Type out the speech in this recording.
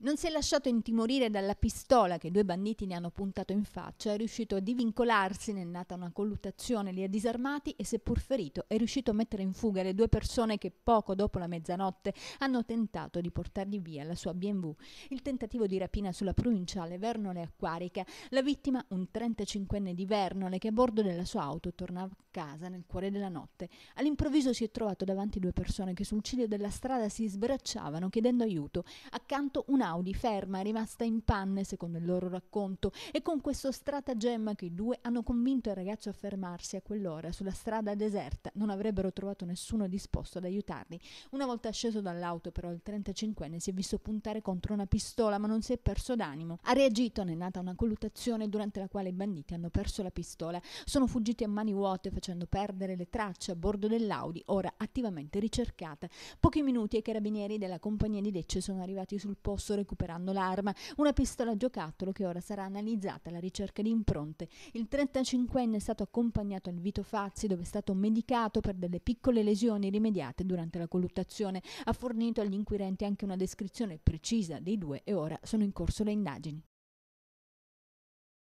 Non si è lasciato intimorire dalla pistola che due banditi ne hanno puntato in faccia, è riuscito a divincolarsi, ne è nata una colluttazione, li ha disarmati e seppur ferito è riuscito a mettere in fuga le due persone che poco dopo la mezzanotte hanno tentato di portargli via la sua BMW. Il tentativo di rapina sulla provinciale Vernole Acquarica, la vittima un 35enne di Vernole che a bordo della sua auto tornava a casa nel cuore della notte. All'improvviso si è trovato davanti due persone che sul ciglio della strada si sbracciavano chiedendo aiuto, accanto un Saudi ferma, rimasta in panne secondo il loro racconto e con questo stratagemma che i due hanno convinto il ragazzo a fermarsi a quell'ora sulla strada deserta non avrebbero trovato nessuno disposto ad aiutarli. Una volta sceso dall'auto però il 35enne si è visto puntare contro una pistola ma non si è perso d'animo. Ha reagito, ne è nata una colluttazione durante la quale i banditi hanno perso la pistola, sono fuggiti a mani vuote facendo perdere le tracce a bordo dell'Audi, ora attivamente ricercata. Pochi minuti e i carabinieri della compagnia di Lecce sono arrivati sul posto recuperando l'arma, una pistola giocattolo che ora sarà analizzata alla ricerca di impronte. Il 35enne è stato accompagnato al Vito Fazzi dove è stato medicato per delle piccole lesioni rimediate durante la colluttazione. Ha fornito agli inquirenti anche una descrizione precisa dei due e ora sono in corso le indagini.